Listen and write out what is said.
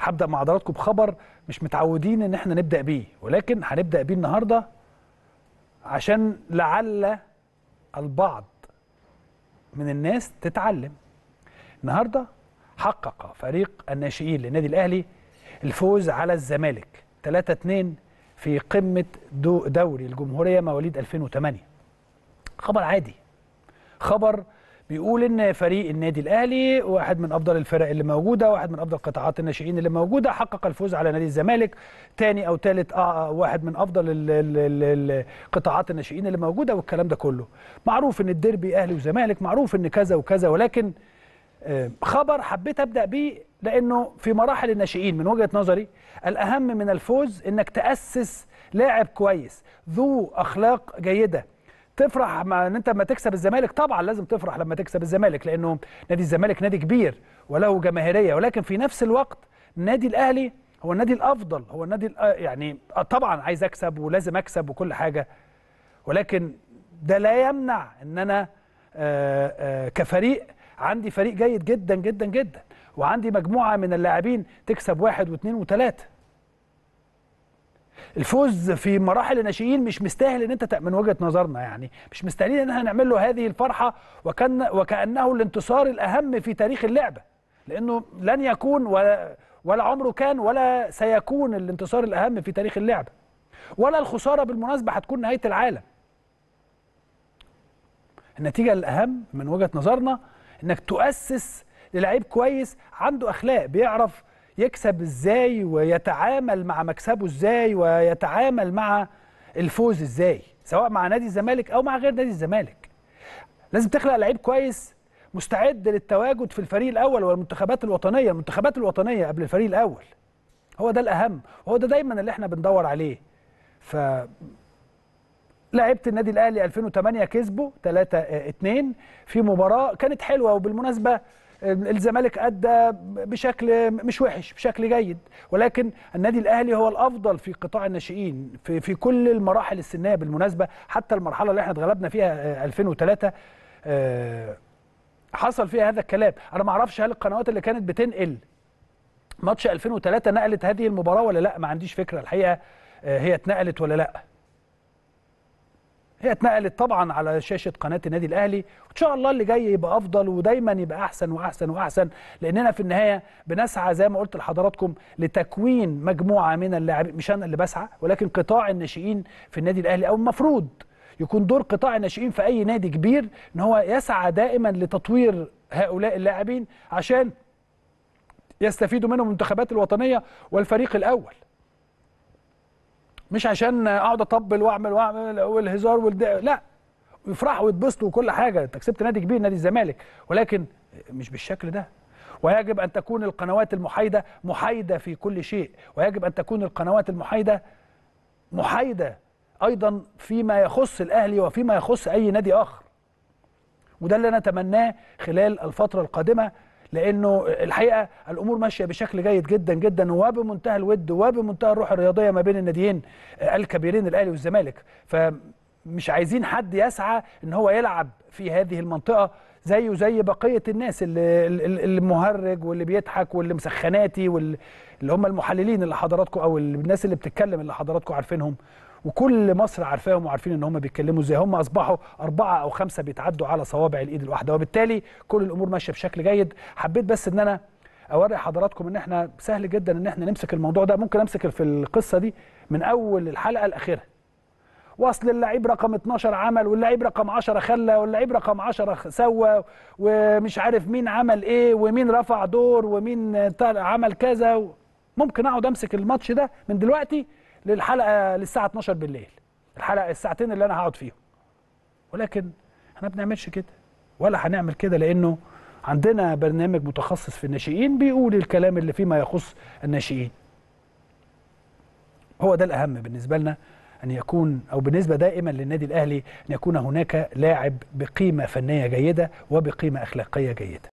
هبدا مع حضراتكم بخبر مش متعودين ان احنا نبدا بيه ولكن هنبدا بيه النهارده عشان لعل البعض من الناس تتعلم النهارده حقق فريق الناشئين للنادي الاهلي الفوز على الزمالك 3 2 في قمه دو دوري الجمهوريه مواليد 2008 خبر عادي خبر بيقول ان فريق النادي الاهلي واحد من افضل الفرق اللي موجوده واحد من افضل قطاعات الناشئين اللي موجوده حقق الفوز على نادي الزمالك تاني او تالت آه, آه، واحد من افضل قطاعات الناشئين اللي موجوده والكلام ده كله معروف ان الديربي اهلي وزمالك معروف ان كذا وكذا ولكن آه، خبر حبيت ابدا بيه لانه في مراحل الناشئين من وجهه نظري الاهم من الفوز انك تاسس لاعب كويس ذو اخلاق جيده تفرح مع ان انت لما تكسب الزمالك طبعا لازم تفرح لما تكسب الزمالك لانه نادي الزمالك نادي كبير وله جماهيريه ولكن في نفس الوقت النادي الاهلي هو النادي الافضل هو النادي يعني آه، طبعا عايز اكسب ولازم اكسب وكل حاجه ولكن ده لا يمنع ان انا آه، آه، كفريق عندي فريق جيد جدا جدا جدا وعندي مجموعه من اللاعبين تكسب واحد واثنين وثلاثه الفوز في مراحل الناشئين مش مستاهل ان انت من وجهه نظرنا يعني مش مستاهلين ان احنا نعمل له هذه الفرحه وكان وكانه الانتصار الاهم في تاريخ اللعبه لانه لن يكون ولا, ولا عمره كان ولا سيكون الانتصار الاهم في تاريخ اللعبه ولا الخساره بالمناسبه هتكون نهايه العالم النتيجه الاهم من وجهه نظرنا انك تؤسس للعيب كويس عنده اخلاق بيعرف يكسب ازاي ويتعامل مع مكسبه ازاي ويتعامل مع الفوز ازاي سواء مع نادي الزمالك او مع غير نادي الزمالك لازم تخلق لعيب كويس مستعد للتواجد في الفريق الاول والمنتخبات الوطنيه المنتخبات الوطنيه قبل الفريق الاول هو ده الاهم هو ده دايما اللي احنا بندور عليه ف لعيبه النادي الاهلي 2008 كسبوا 3 2 في مباراه كانت حلوه وبالمناسبه الزمالك ادى بشكل مش وحش بشكل جيد ولكن النادي الاهلي هو الافضل في قطاع الناشئين في في كل المراحل السنيه بالمناسبه حتى المرحله اللي احنا اتغلبنا فيها 2003 آه، آه، حصل فيها هذا الكلام انا ما اعرفش هل القنوات اللي كانت بتنقل ماتش 2003 نقلت هذه المباراه ولا لا ما عنديش فكره الحقيقه آه، هي اتنقلت ولا لا هي اتنقلت طبعا على شاشه قناه النادي الاهلي وان شاء الله اللي جاي يبقى افضل ودايما يبقى احسن واحسن واحسن لاننا في النهايه بنسعى زي ما قلت لحضراتكم لتكوين مجموعه من اللاعبين مش انا اللي بسعى ولكن قطاع الناشئين في النادي الاهلي او المفروض يكون دور قطاع الناشئين في اي نادي كبير ان هو يسعى دائما لتطوير هؤلاء اللاعبين عشان يستفيدوا منهم المنتخبات الوطنيه والفريق الاول مش عشان اقعد اطبل واعمل واعمل والهزار والد... لا ويفرحوا ويتبسطوا وكل حاجه انت كسبت نادي كبير نادي الزمالك ولكن مش بالشكل ده ويجب ان تكون القنوات المحايده محايده في كل شيء ويجب ان تكون القنوات المحايده محايده ايضا فيما يخص الاهلي وفيما يخص اي نادي اخر وده اللي انا اتمناه خلال الفتره القادمه لانه الحقيقه الامور ماشيه بشكل جيد جدا جدا وبمنتهى الود وبمنتهى الروح الرياضيه ما بين الناديين الكبيرين الاهلي والزمالك فمش عايزين حد يسعى ان هو يلعب في هذه المنطقه زيه زي بقيه الناس اللي المهرج واللي بيضحك واللي مسخناتي واللي هم المحللين اللي حضراتكم او الناس اللي بتتكلم اللي حضراتكم عارفينهم وكل مصر عارفاهم وعارفين ان هم بيتكلموا ازاي هم اصبحوا اربعه او خمسه بيتعدوا على صوابع الايد الواحده وبالتالي كل الامور ماشيه بشكل جيد حبيت بس ان انا اوري حضراتكم ان احنا سهل جدا ان احنا نمسك الموضوع ده ممكن امسك في القصه دي من اول الحلقه لاخرها واصل اللعيب رقم 12 عمل واللعيب رقم 10 خلى واللعيب رقم 10 سوى ومش عارف مين عمل ايه ومين رفع دور ومين عمل كذا ممكن اقعد امسك الماتش ده من دلوقتي للحلقه للساعه 12 بالليل الحلقه الساعتين اللي انا هقعد فيهم ولكن احنا ما بنعملش كده ولا هنعمل كده لانه عندنا برنامج متخصص في الناشئين بيقول الكلام اللي فيما يخص الناشئين هو ده الاهم بالنسبه لنا ان يكون او بالنسبه دائما للنادي الاهلي ان يكون هناك لاعب بقيمه فنيه جيده وبقيمه اخلاقيه جيده